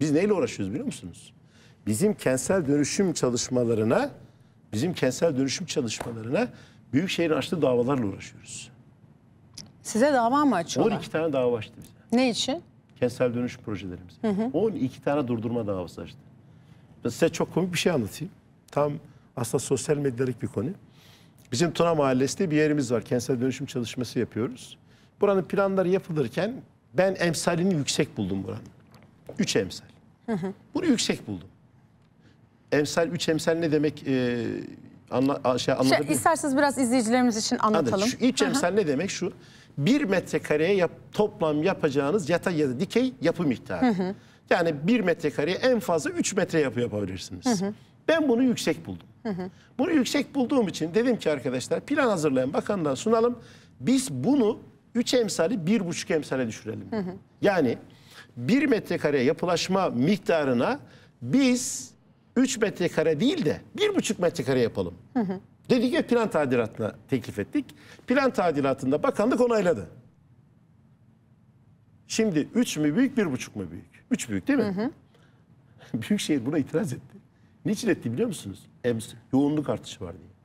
Biz neyle uğraşıyoruz biliyor musunuz? Bizim kentsel dönüşüm çalışmalarına, bizim kentsel dönüşüm çalışmalarına büyükşehir açtığı davalarla uğraşıyoruz. Size dava mı açıyorlar? 12 tane dava açtı bize. Ne için? Kentsel dönüşüm projelerimiz. Hı hı. 12 tane durdurma davası açtı. Ben size çok komik bir şey anlatayım. Tam aslında sosyal medyalık bir konu. Bizim Tuna Mahallesi'nde bir yerimiz var. Kentsel dönüşüm çalışması yapıyoruz. Buranın planları yapılırken ben emsalini yüksek buldum buranın. 3 emsal. Hı hı. Bunu yüksek buldum. Emsal 3 emsal ne demek e, şey, şey, İsterseniz biraz izleyicilerimiz için anlatalım. Anladım. Şu, üç emsal ne demek şu? 1 metrekareye yap, toplam yapacağınız yatay ya da dikey yapı miktarı. Hı hı. Yani 1 metrekareye en fazla 3 metre yapı yapabilirsiniz. Hı hı. Ben bunu yüksek buldum. Hı hı. Bunu yüksek bulduğum için dedim ki arkadaşlar plan hazırlayan bakanlığa sunalım. Biz bunu 3 emsali 1,5 emsale düşürelim. Hı hı. Yani 1 metrekare yapılaşma miktarına biz 3 metrekare değil de 1,5 metrekare yapalım. Hı hı. Dedik ve plan tadilatına teklif ettik. Plan tadilatında bakanlık onayladı. Şimdi 3 mü büyük 1,5 mu büyük? 3 büyük değil mi? Hı hı. Büyükşehir buna itiraz etti. Niçin etti biliyor musunuz? Emsül, yoğunluk artışı var diye.